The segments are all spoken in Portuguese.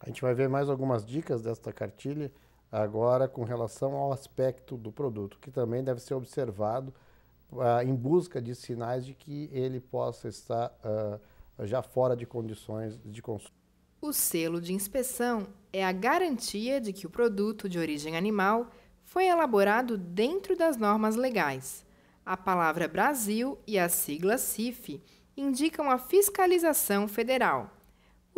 A gente vai ver mais algumas dicas desta cartilha agora com relação ao aspecto do produto, que também deve ser observado uh, em busca de sinais de que ele possa estar uh, já fora de condições de consumo. O selo de inspeção é a garantia de que o produto de origem animal foi elaborado dentro das normas legais. A palavra Brasil e a sigla CIF indicam a fiscalização federal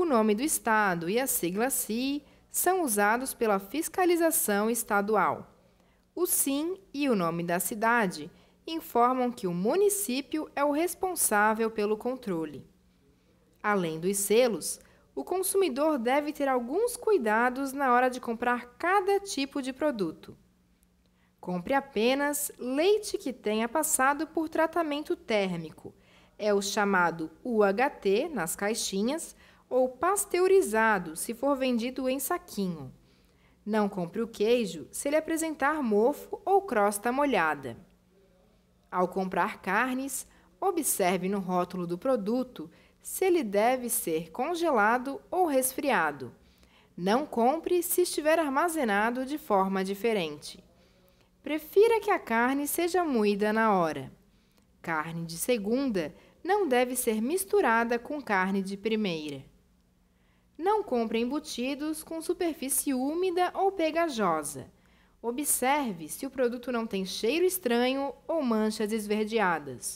o nome do Estado e a sigla SI são usados pela fiscalização estadual. O SIM e o nome da cidade informam que o município é o responsável pelo controle. Além dos selos, o consumidor deve ter alguns cuidados na hora de comprar cada tipo de produto. Compre apenas leite que tenha passado por tratamento térmico. É o chamado UHT nas caixinhas, ou pasteurizado, se for vendido em saquinho. Não compre o queijo se ele apresentar mofo ou crosta molhada. Ao comprar carnes, observe no rótulo do produto se ele deve ser congelado ou resfriado. Não compre se estiver armazenado de forma diferente. Prefira que a carne seja moída na hora. Carne de segunda não deve ser misturada com carne de primeira. Não compre embutidos com superfície úmida ou pegajosa. Observe se o produto não tem cheiro estranho ou manchas esverdeadas.